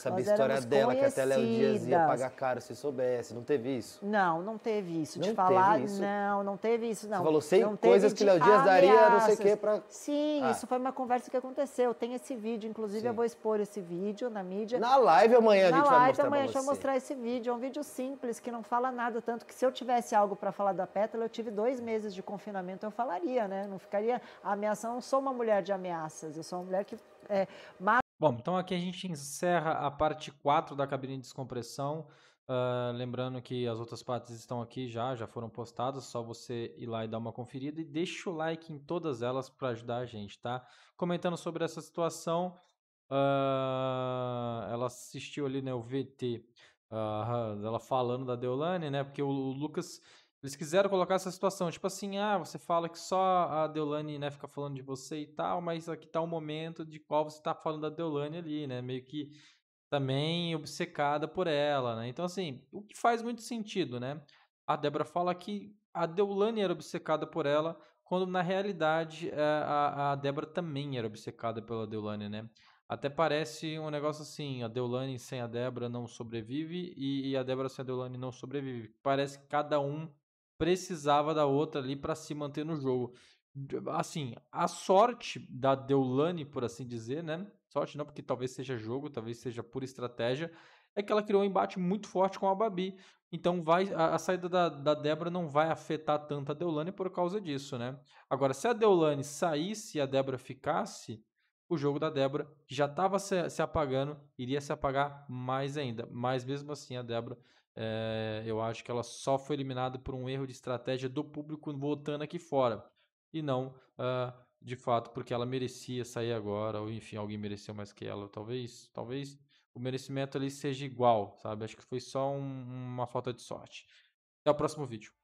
Saber a história dela, que até Léo Dias ia pagar caro se soubesse. Não teve isso? Não, não teve isso. Não de falar, teve isso? não, não teve isso, não. Você falou 100 coisas que Léo Dias daria, não sei o quê, pra... Sim, ah. isso foi uma conversa que aconteceu. Tem esse vídeo, inclusive Sim. eu vou expor esse vídeo na mídia. Na live amanhã a gente vai mostrar Na live amanhã a eu mostrar esse vídeo. É um vídeo simples, que não fala nada. Tanto que se eu tivesse algo para falar da Pétala, eu tive dois meses de confinamento, eu falaria, né? Não ficaria ameaçando. Eu não sou uma mulher de ameaças. Eu sou uma mulher que é, Bom, então aqui a gente encerra a parte 4 da cabine de descompressão. Uh, lembrando que as outras partes estão aqui já, já foram postadas, só você ir lá e dar uma conferida e deixa o like em todas elas para ajudar a gente, tá? Comentando sobre essa situação, uh, ela assistiu ali, né, o VT, uh, ah, ela falando da Deolane, né, porque o Lucas eles quiseram colocar essa situação, tipo assim, ah, você fala que só a Deolane, né, fica falando de você e tal, mas aqui tá o um momento de qual você tá falando da Deolane ali, né, meio que também obcecada por ela, né? Então, assim, o que faz muito sentido, né? A Débora fala que a Deolane era obcecada por ela, quando na realidade eh, a, a Débora também era obcecada pela Deolane, né? Até parece um negócio assim, a Deolane sem a Débora não sobrevive e, e a Débora sem a Deolane não sobrevive. Parece que cada um precisava da outra ali para se manter no jogo. Assim, a sorte da Deulane, por assim dizer, né? Sorte não, porque talvez seja jogo, talvez seja pura estratégia, é que ela criou um embate muito forte com a Babi. Então vai a, a saída da, da Débora não vai afetar tanto a Deulane por causa disso, né? Agora, se a Deulane saísse e a Débora ficasse, o jogo da Débora, que já estava se, se, apagando, iria se apagar mais ainda. Mas mesmo assim, a Débora, é, eu acho que ela só foi eliminada por um erro de estratégia do público votando aqui fora. E não, uh, de fato, porque ela merecia sair agora, ou enfim, alguém mereceu mais que ela. Talvez, talvez o merecimento ali seja igual, sabe? Acho que foi só um, uma falta de sorte. Até o próximo vídeo.